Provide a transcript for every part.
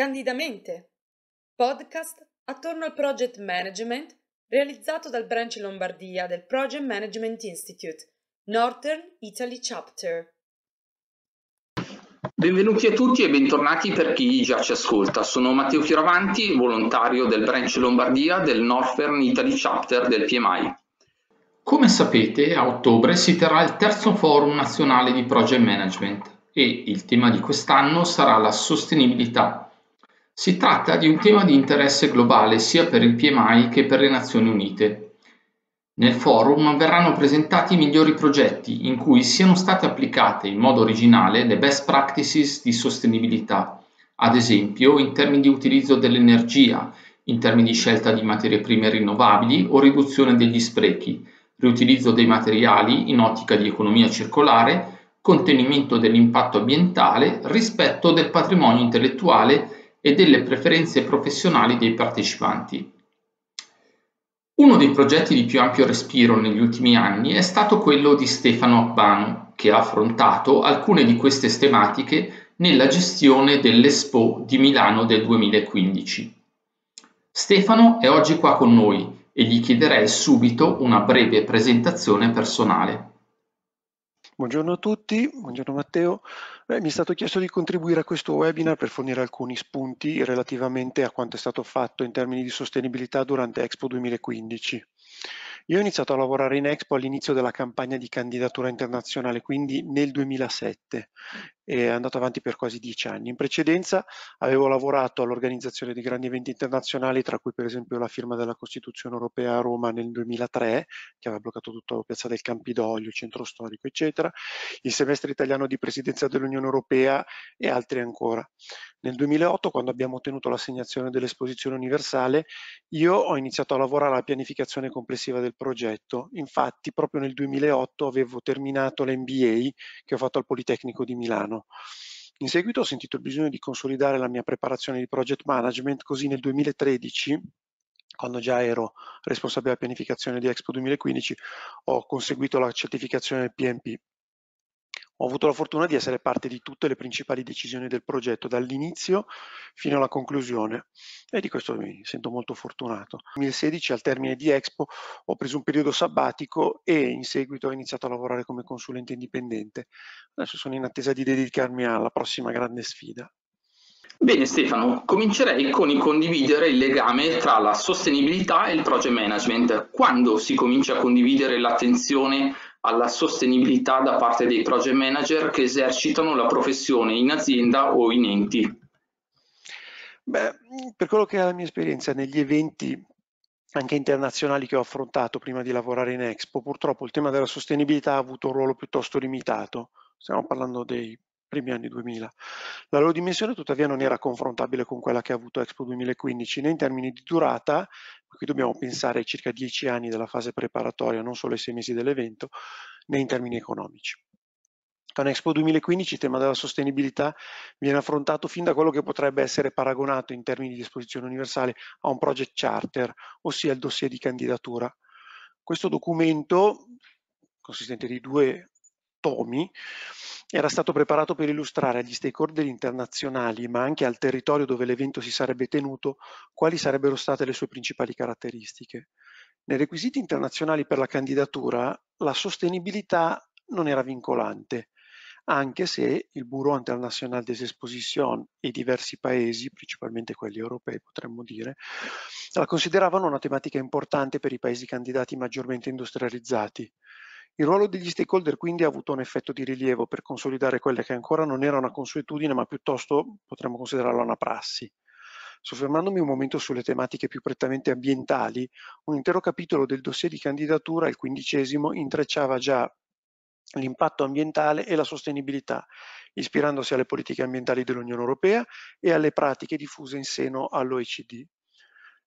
Candidamente, podcast attorno al project management realizzato dal branch Lombardia del Project Management Institute, Northern Italy Chapter. Benvenuti a tutti e bentornati per chi già ci ascolta. Sono Matteo Fioravanti, volontario del branch Lombardia del Northern Italy Chapter del PMI. Come sapete, a ottobre si terrà il terzo forum nazionale di project management e il tema di quest'anno sarà la sostenibilità si tratta di un tema di interesse globale sia per il PMI che per le Nazioni Unite. Nel forum verranno presentati i migliori progetti in cui siano state applicate in modo originale le best practices di sostenibilità, ad esempio in termini di utilizzo dell'energia, in termini di scelta di materie prime rinnovabili o riduzione degli sprechi, riutilizzo dei materiali in ottica di economia circolare, contenimento dell'impatto ambientale, rispetto del patrimonio intellettuale e delle preferenze professionali dei partecipanti. Uno dei progetti di più ampio respiro negli ultimi anni è stato quello di Stefano Appano, che ha affrontato alcune di queste tematiche nella gestione dell'Expo di Milano del 2015. Stefano è oggi qua con noi e gli chiederei subito una breve presentazione personale. Buongiorno a tutti, buongiorno Matteo. Beh, mi è stato chiesto di contribuire a questo webinar per fornire alcuni spunti relativamente a quanto è stato fatto in termini di sostenibilità durante Expo 2015. Io ho iniziato a lavorare in Expo all'inizio della campagna di candidatura internazionale, quindi nel 2007, è andato avanti per quasi dieci anni. In precedenza avevo lavorato all'organizzazione di grandi eventi internazionali, tra cui per esempio la firma della Costituzione Europea a Roma nel 2003, che aveva bloccato tutta la Piazza del Campidoglio, il centro storico, eccetera, il semestre italiano di presidenza dell'Unione Europea e altri ancora. Nel 2008, quando abbiamo ottenuto l'assegnazione dell'esposizione universale, io ho iniziato a lavorare alla pianificazione complessiva del progetto. Infatti, proprio nel 2008 avevo terminato l'MBA che ho fatto al Politecnico di Milano. In seguito ho sentito il bisogno di consolidare la mia preparazione di project management, così nel 2013 quando già ero responsabile della pianificazione di Expo 2015, ho conseguito la certificazione del PMP. Ho avuto la fortuna di essere parte di tutte le principali decisioni del progetto, dall'inizio fino alla conclusione e di questo mi sento molto fortunato. Nel 2016 al termine di Expo ho preso un periodo sabbatico e in seguito ho iniziato a lavorare come consulente indipendente. Adesso sono in attesa di dedicarmi alla prossima grande sfida. Bene Stefano, comincerei con il condividere il legame tra la sostenibilità e il project management. Quando si comincia a condividere l'attenzione alla sostenibilità da parte dei project manager che esercitano la professione in azienda o in enti? Beh, per quello che è la mia esperienza negli eventi anche internazionali che ho affrontato prima di lavorare in Expo, purtroppo il tema della sostenibilità ha avuto un ruolo piuttosto limitato, stiamo parlando dei primi anni 2000. La loro dimensione tuttavia non era confrontabile con quella che ha avuto Expo 2015 né in termini di durata qui dobbiamo pensare ai circa 10 anni della fase preparatoria, non solo ai sei mesi dell'evento, né in termini economici. Con Expo 2015 il tema della sostenibilità viene affrontato fin da quello che potrebbe essere paragonato in termini di esposizione universale a un project charter, ossia il dossier di candidatura. Questo documento, consistente di due tomi era stato preparato per illustrare agli stakeholder internazionali, ma anche al territorio dove l'evento si sarebbe tenuto, quali sarebbero state le sue principali caratteristiche. Nei requisiti internazionali per la candidatura, la sostenibilità non era vincolante, anche se il Bureau International des Expositions e diversi paesi, principalmente quelli europei potremmo dire, la consideravano una tematica importante per i paesi candidati maggiormente industrializzati, il ruolo degli stakeholder quindi ha avuto un effetto di rilievo per consolidare quella che ancora non era una consuetudine, ma piuttosto potremmo considerarla una prassi. Soffermandomi un momento sulle tematiche più prettamente ambientali, un intero capitolo del dossier di candidatura, il quindicesimo, intrecciava già l'impatto ambientale e la sostenibilità, ispirandosi alle politiche ambientali dell'Unione Europea e alle pratiche diffuse in seno all'OECD.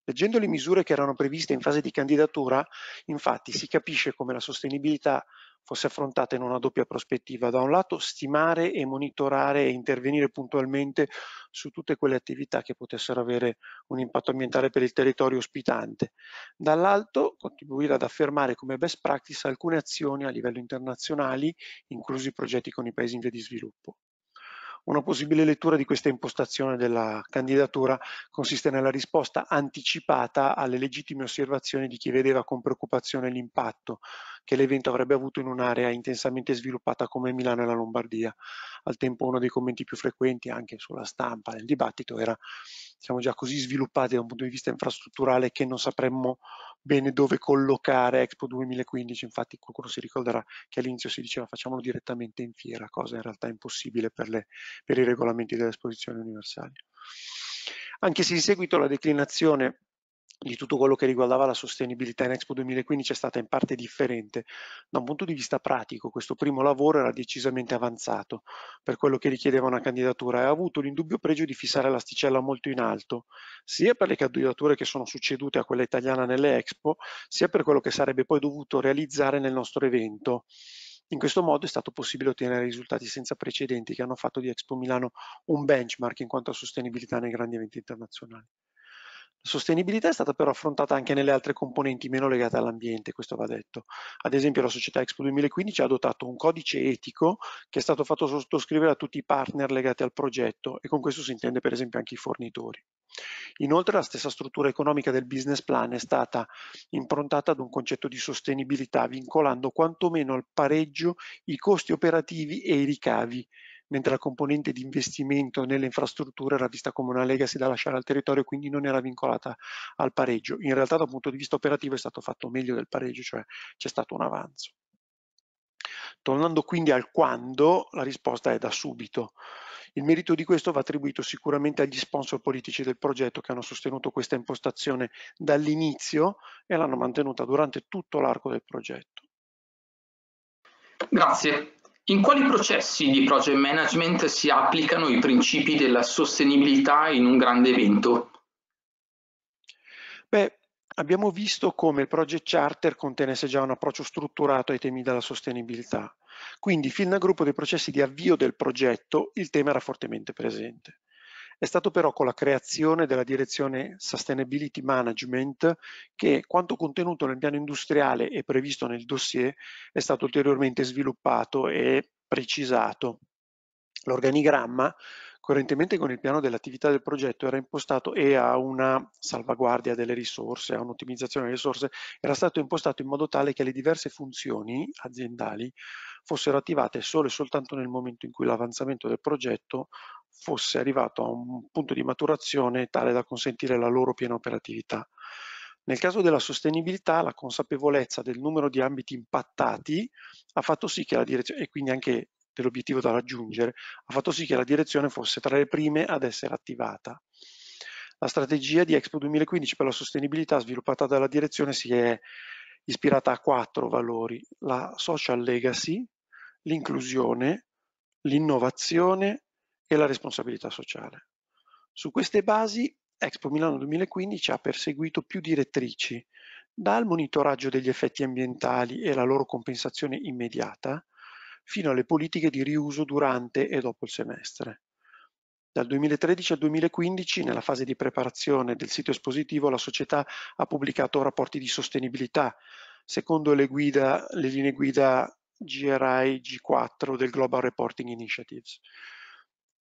Leggendo le misure che erano previste in fase di candidatura, infatti, si capisce come la sostenibilità fosse affrontata in una doppia prospettiva. Da un lato stimare e monitorare e intervenire puntualmente su tutte quelle attività che potessero avere un impatto ambientale per il territorio ospitante. Dall'altro contribuire ad affermare come best practice alcune azioni a livello internazionale, inclusi progetti con i paesi in via di sviluppo. Una possibile lettura di questa impostazione della candidatura consiste nella risposta anticipata alle legittime osservazioni di chi vedeva con preoccupazione l'impatto che l'evento avrebbe avuto in un'area intensamente sviluppata come Milano e la Lombardia. Al tempo uno dei commenti più frequenti anche sulla stampa nel dibattito era siamo già così sviluppati da un punto di vista infrastrutturale che non sapremmo bene dove collocare Expo 2015, infatti qualcuno si ricorderà che all'inizio si diceva facciamolo direttamente in fiera, cosa in realtà impossibile per, le, per i regolamenti dell'esposizione universale. Anche se in seguito la declinazione di tutto quello che riguardava la sostenibilità in Expo 2015 è stata in parte differente. Da un punto di vista pratico questo primo lavoro era decisamente avanzato per quello che richiedeva una candidatura e ha avuto l'indubbio pregio di fissare l'asticella molto in alto, sia per le candidature che sono succedute a quella italiana nelle Expo, sia per quello che sarebbe poi dovuto realizzare nel nostro evento. In questo modo è stato possibile ottenere risultati senza precedenti che hanno fatto di Expo Milano un benchmark in quanto a sostenibilità nei grandi eventi internazionali sostenibilità è stata però affrontata anche nelle altre componenti meno legate all'ambiente, questo va detto. Ad esempio la società Expo 2015 ha adottato un codice etico che è stato fatto sottoscrivere a tutti i partner legati al progetto e con questo si intende per esempio anche i fornitori. Inoltre la stessa struttura economica del business plan è stata improntata ad un concetto di sostenibilità vincolando quantomeno al pareggio i costi operativi e i ricavi mentre la componente di investimento nelle infrastrutture era vista come una legacy da lasciare al territorio quindi non era vincolata al pareggio. In realtà dal punto di vista operativo è stato fatto meglio del pareggio, cioè c'è stato un avanzo. Tornando quindi al quando, la risposta è da subito. Il merito di questo va attribuito sicuramente agli sponsor politici del progetto che hanno sostenuto questa impostazione dall'inizio e l'hanno mantenuta durante tutto l'arco del progetto. Grazie. In quali processi di project management si applicano i principi della sostenibilità in un grande evento? Beh, abbiamo visto come il project charter contenesse già un approccio strutturato ai temi della sostenibilità. Quindi, fin dal gruppo dei processi di avvio del progetto, il tema era fortemente presente. È stato però con la creazione della direzione Sustainability Management che quanto contenuto nel piano industriale e previsto nel dossier è stato ulteriormente sviluppato e precisato. L'organigramma Coerentemente con il piano dell'attività del progetto era impostato e a una salvaguardia delle risorse, a un'ottimizzazione delle risorse, era stato impostato in modo tale che le diverse funzioni aziendali fossero attivate solo e soltanto nel momento in cui l'avanzamento del progetto fosse arrivato a un punto di maturazione tale da consentire la loro piena operatività. Nel caso della sostenibilità, la consapevolezza del numero di ambiti impattati ha fatto sì che la direzione, e quindi anche dell'obiettivo da raggiungere, ha fatto sì che la direzione fosse tra le prime ad essere attivata. La strategia di Expo 2015 per la sostenibilità sviluppata dalla direzione si è ispirata a quattro valori, la social legacy, l'inclusione, l'innovazione e la responsabilità sociale. Su queste basi Expo Milano 2015 ha perseguito più direttrici, dal monitoraggio degli effetti ambientali e la loro compensazione immediata, fino alle politiche di riuso durante e dopo il semestre. Dal 2013 al 2015, nella fase di preparazione del sito espositivo, la società ha pubblicato rapporti di sostenibilità, secondo le, guida, le linee guida GRI G4 del Global Reporting Initiatives,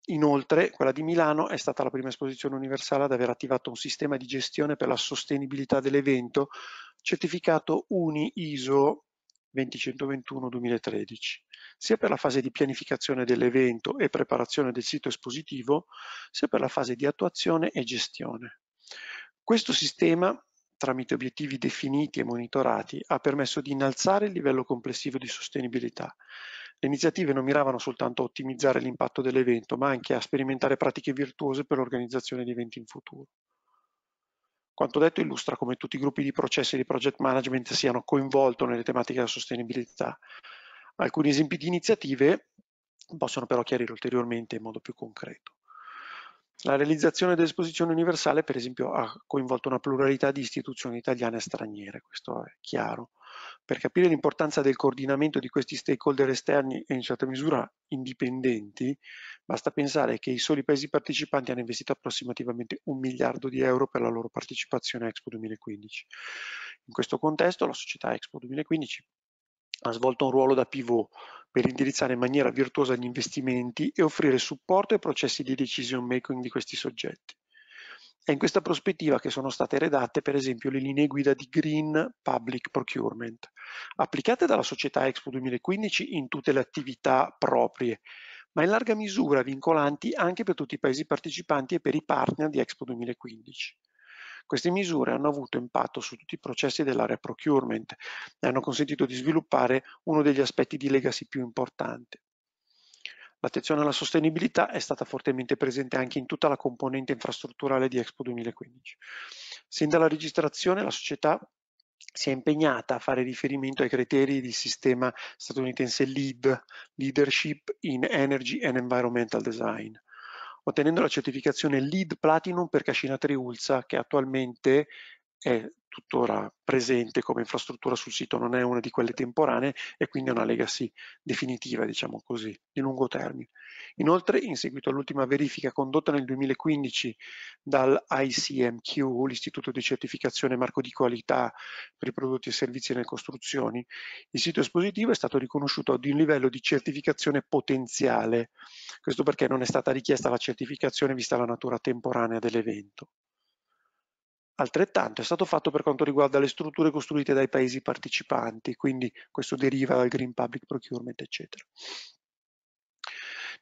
Inoltre, quella di Milano è stata la prima esposizione universale ad aver attivato un sistema di gestione per la sostenibilità dell'evento certificato UNI ISO 2121 2013 sia per la fase di pianificazione dell'evento e preparazione del sito espositivo, sia per la fase di attuazione e gestione. Questo sistema, tramite obiettivi definiti e monitorati, ha permesso di innalzare il livello complessivo di sostenibilità, le iniziative non miravano soltanto a ottimizzare l'impatto dell'evento, ma anche a sperimentare pratiche virtuose per l'organizzazione di eventi in futuro. Quanto detto illustra come tutti i gruppi di processi di project management siano coinvolti nelle tematiche della sostenibilità. Alcuni esempi di iniziative possono però chiarire ulteriormente in modo più concreto. La realizzazione dell'esposizione universale, per esempio, ha coinvolto una pluralità di istituzioni italiane e straniere, questo è chiaro. Per capire l'importanza del coordinamento di questi stakeholder esterni e in certa misura indipendenti, basta pensare che i soli paesi partecipanti hanno investito approssimativamente un miliardo di euro per la loro partecipazione a Expo 2015. In questo contesto la società Expo 2015 ha svolto un ruolo da pivot per indirizzare in maniera virtuosa gli investimenti e offrire supporto ai processi di decision making di questi soggetti. È in questa prospettiva che sono state redatte, per esempio, le linee guida di Green Public Procurement, applicate dalla società Expo 2015 in tutte le attività proprie, ma in larga misura vincolanti anche per tutti i paesi partecipanti e per i partner di Expo 2015. Queste misure hanno avuto impatto su tutti i processi dell'area procurement e hanno consentito di sviluppare uno degli aspetti di legacy più importante, L'attenzione alla sostenibilità è stata fortemente presente anche in tutta la componente infrastrutturale di Expo 2015. Sin dalla registrazione la società si è impegnata a fare riferimento ai criteri del sistema statunitense LEED, Leadership in Energy and Environmental Design, ottenendo la certificazione LEED Platinum per Cascina Triulza, che attualmente è tuttora presente come infrastruttura sul sito, non è una di quelle temporanee e quindi è una legacy definitiva, diciamo così, di lungo termine. Inoltre, in seguito all'ultima verifica condotta nel 2015 dall'ICMQ, l'Istituto di Certificazione Marco di Qualità per i prodotti e servizi nelle costruzioni, il sito espositivo è stato riconosciuto ad un livello di certificazione potenziale, questo perché non è stata richiesta la certificazione vista la natura temporanea dell'evento. Altrettanto è stato fatto per quanto riguarda le strutture costruite dai paesi partecipanti, quindi questo deriva dal Green Public Procurement, eccetera.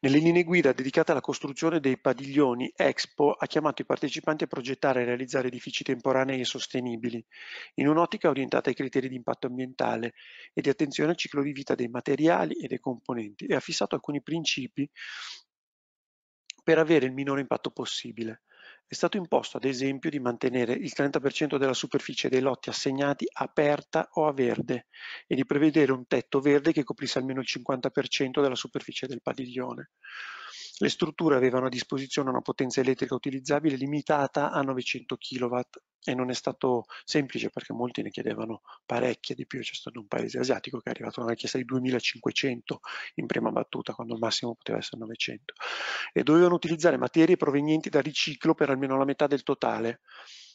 Nelle linee guida dedicate alla costruzione dei padiglioni, Expo ha chiamato i partecipanti a progettare e realizzare edifici temporanei e sostenibili, in un'ottica orientata ai criteri di impatto ambientale e di attenzione al ciclo di vita dei materiali e dei componenti e ha fissato alcuni principi per avere il minore impatto possibile. È stato imposto ad esempio di mantenere il 30% della superficie dei lotti assegnati aperta o a verde e di prevedere un tetto verde che coprisse almeno il 50% della superficie del padiglione. Le strutture avevano a disposizione una potenza elettrica utilizzabile limitata a 900 kW e non è stato semplice perché molti ne chiedevano parecchie di più, c'è stato un paese asiatico che è arrivato a una richiesta di 2500 in prima battuta quando il massimo poteva essere 900 e dovevano utilizzare materie provenienti da riciclo per almeno la metà del totale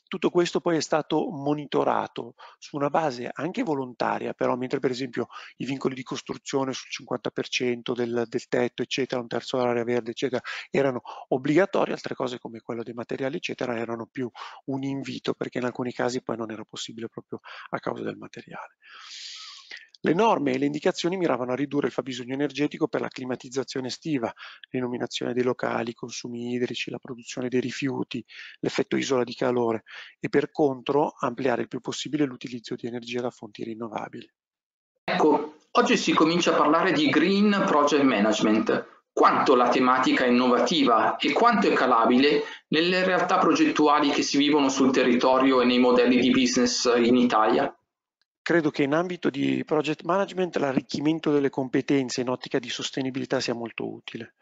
tutto questo poi è stato monitorato su una base anche volontaria, però mentre per esempio i vincoli di costruzione sul 50% del, del, tetto, eccetera, un terzo dell'area verde, eccetera, erano obbligatori, altre cose come quello dei materiali, eccetera, erano più un invito perché in alcuni casi poi non era possibile proprio a causa del materiale. Le norme e le indicazioni miravano a ridurre il fabbisogno energetico per la climatizzazione estiva, l'illuminazione dei locali, i consumi idrici, la produzione dei rifiuti, l'effetto isola di calore e per contro ampliare il più possibile l'utilizzo di energia da fonti rinnovabili. Ecco, oggi si comincia a parlare di Green Project Management, quanto la tematica è innovativa e quanto è calabile nelle realtà progettuali che si vivono sul territorio e nei modelli di business in Italia credo che in ambito di project management l'arricchimento delle competenze in ottica di sostenibilità sia molto utile.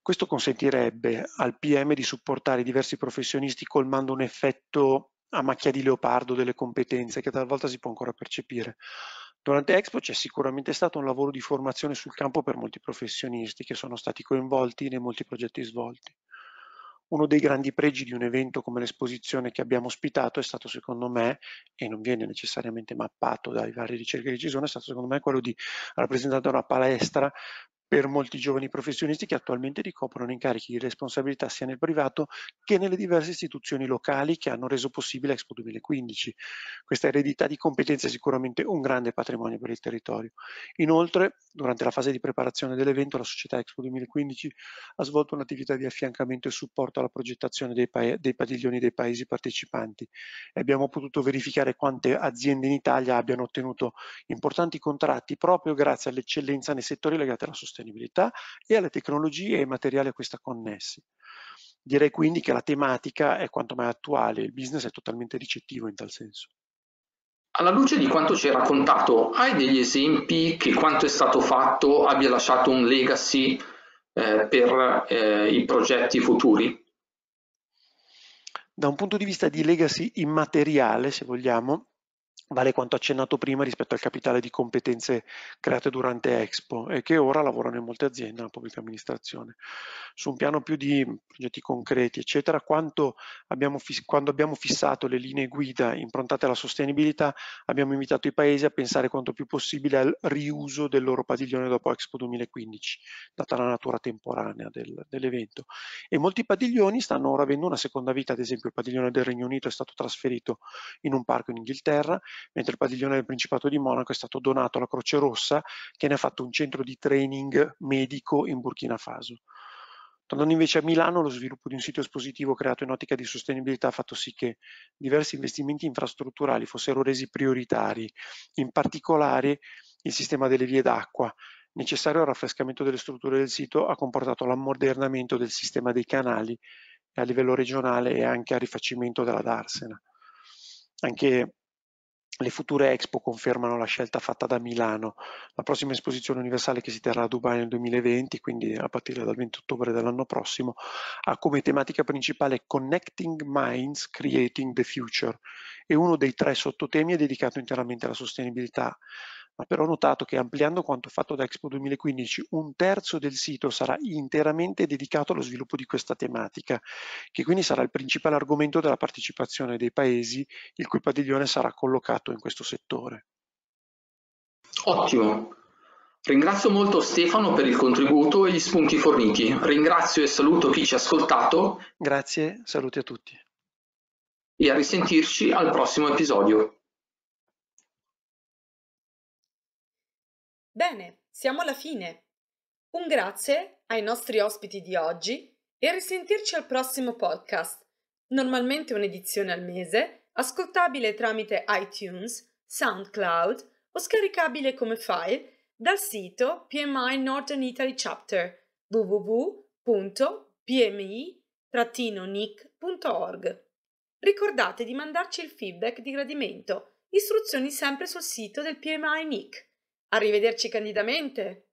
Questo consentirebbe al PM di supportare diversi professionisti colmando un effetto a macchia di leopardo delle competenze che talvolta si può ancora percepire. Durante Expo c'è sicuramente stato un lavoro di formazione sul campo per molti professionisti che sono stati coinvolti nei molti progetti svolti uno dei grandi pregi di un evento come l'esposizione che abbiamo ospitato è stato secondo me, e non viene necessariamente mappato dai vari ricerche che ci sono, è stato secondo me quello di rappresentare una palestra per molti giovani professionisti che attualmente ricoprono incarichi di responsabilità sia nel privato che nelle diverse istituzioni locali che hanno reso possibile Expo 2015. Questa eredità di competenze è sicuramente un grande patrimonio per il territorio. Inoltre, durante la fase di preparazione dell'evento, la società Expo 2015 ha svolto un'attività di affiancamento e supporto alla progettazione dei, dei padiglioni dei paesi partecipanti e abbiamo potuto verificare quante aziende in Italia abbiano ottenuto importanti contratti proprio grazie all'eccellenza nei settori legati alla sostenibilità sostenibilità e alle tecnologie e ai materiali a questa connessi. Direi quindi che la tematica è quanto mai attuale, il business è totalmente ricettivo in tal senso. Alla luce di quanto ci hai raccontato, hai degli esempi che quanto è stato fatto abbia lasciato un legacy eh, per eh, i progetti futuri? Da un punto di vista di legacy immateriale, se vogliamo, vale quanto accennato prima rispetto al capitale di competenze create durante Expo e che ora lavorano in molte aziende nella pubblica amministrazione. Su un piano più di progetti concreti, eccetera, quanto abbiamo quando abbiamo fissato le linee guida improntate alla sostenibilità, abbiamo invitato i paesi a pensare quanto più possibile al riuso del loro padiglione dopo Expo 2015, data la natura temporanea del, dell'evento. E molti padiglioni stanno ora avendo una seconda vita, ad esempio il padiglione del Regno Unito è stato trasferito in un parco in Inghilterra, mentre il padiglione del Principato di Monaco è stato donato alla Croce Rossa che ne ha fatto un centro di training medico in Burkina Faso. Tornando invece a Milano, lo sviluppo di un sito espositivo creato in ottica di sostenibilità ha fatto sì che diversi investimenti infrastrutturali fossero resi prioritari, in particolare il sistema delle vie d'acqua. Necessario al raffrescamento delle strutture del sito ha comportato l'ammodernamento del sistema dei canali a livello regionale e anche al rifacimento della darsena. Anche le future Expo confermano la scelta fatta da Milano, la prossima esposizione universale che si terrà a Dubai nel 2020, quindi a partire dal 20 ottobre dell'anno prossimo, ha come tematica principale Connecting Minds, Creating the Future e uno dei tre sottotemi è dedicato interamente alla sostenibilità ha però notato che ampliando quanto fatto da Expo 2015, un terzo del sito sarà interamente dedicato allo sviluppo di questa tematica, che quindi sarà il principale argomento della partecipazione dei paesi il cui padiglione sarà collocato in questo settore. Ottimo. Ringrazio molto Stefano per il contributo e gli spunti forniti. Ringrazio e saluto chi ci ha ascoltato. Grazie, saluti a tutti. E a risentirci al prossimo episodio. Bene, siamo alla fine. Un grazie ai nostri ospiti di oggi e a risentirci al prossimo podcast, normalmente un'edizione al mese, ascoltabile tramite iTunes, SoundCloud o scaricabile come file dal sito PMI Northern Italy Chapter www.pmi-nic.org. Ricordate di mandarci il feedback di gradimento, istruzioni sempre sul sito del PMI NIC. Arrivederci candidamente.